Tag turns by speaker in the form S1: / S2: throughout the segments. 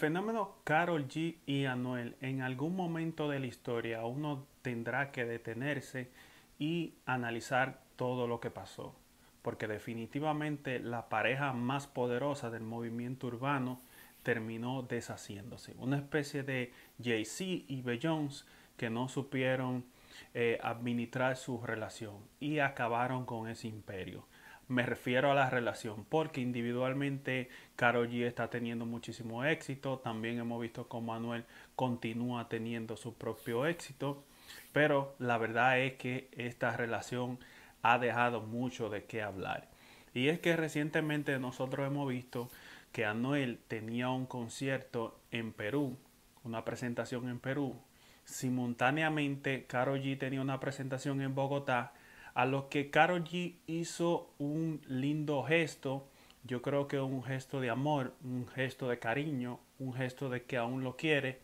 S1: fenómeno Carol G y Anuel en algún momento de la historia uno tendrá que detenerse y analizar todo lo que pasó, porque definitivamente la pareja más poderosa del movimiento urbano terminó deshaciéndose. Una especie de Jay-Z y Beyoncé que no supieron eh, administrar su relación y acabaron con ese imperio. Me refiero a la relación, porque individualmente Karol G está teniendo muchísimo éxito. También hemos visto cómo Manuel continúa teniendo su propio éxito. Pero la verdad es que esta relación ha dejado mucho de qué hablar. Y es que recientemente nosotros hemos visto que Anuel tenía un concierto en Perú, una presentación en Perú. Simultáneamente, Karol G tenía una presentación en Bogotá a lo que Karol G hizo un lindo gesto, yo creo que un gesto de amor, un gesto de cariño, un gesto de que aún lo quiere.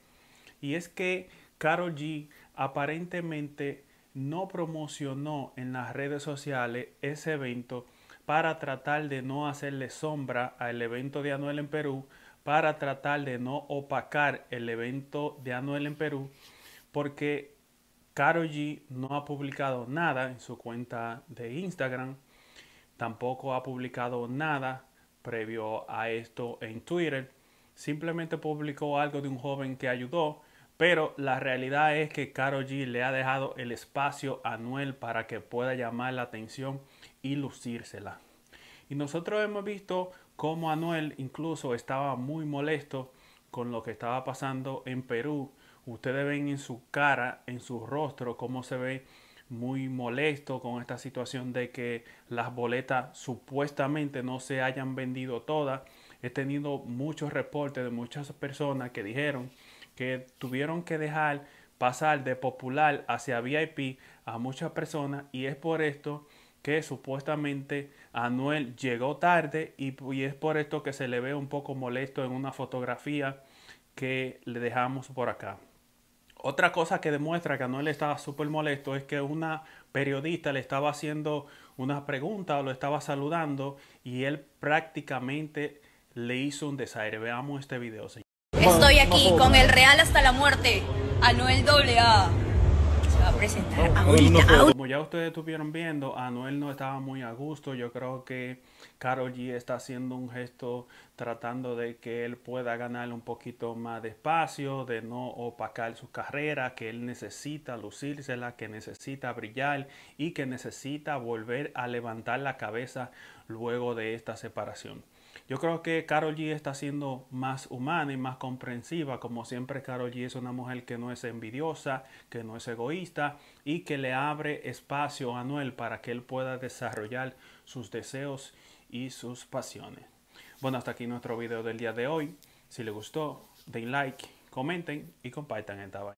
S1: Y es que Karol G aparentemente no promocionó en las redes sociales ese evento para tratar de no hacerle sombra al evento de Anuel en Perú, para tratar de no opacar el evento de Anuel en Perú, porque Karol G no ha publicado nada en su cuenta de Instagram. Tampoco ha publicado nada previo a esto en Twitter. Simplemente publicó algo de un joven que ayudó. Pero la realidad es que caro G le ha dejado el espacio a Anuel para que pueda llamar la atención y lucírsela. Y nosotros hemos visto cómo Anuel incluso estaba muy molesto con lo que estaba pasando en Perú Ustedes ven en su cara, en su rostro, cómo se ve muy molesto con esta situación de que las boletas supuestamente no se hayan vendido todas. He tenido muchos reportes de muchas personas que dijeron que tuvieron que dejar pasar de popular hacia VIP a muchas personas y es por esto que supuestamente Anuel llegó tarde y, y es por esto que se le ve un poco molesto en una fotografía que le dejamos por acá. Otra cosa que demuestra que Anuel estaba súper molesto es que una periodista le estaba haciendo unas preguntas o lo estaba saludando y él prácticamente le hizo un desaire. Veamos este video, señor. Estoy aquí con el Real hasta la muerte, Anuel AA. Como ya ustedes estuvieron viendo, Anuel no estaba muy a gusto. Yo creo que Carol G está haciendo un gesto tratando de que él pueda ganar un poquito más de espacio, de no opacar su carrera, que él necesita lucírsela, que necesita brillar y que necesita volver a levantar la cabeza luego de esta separación. Yo creo que Carol G está siendo más humana y más comprensiva. Como siempre, Carol G es una mujer que no es envidiosa, que no es egoísta y que le abre espacio a Noel para que él pueda desarrollar sus deseos y sus pasiones. Bueno, hasta aquí nuestro video del día de hoy. Si les gustó, den like, comenten y compartan el vaina.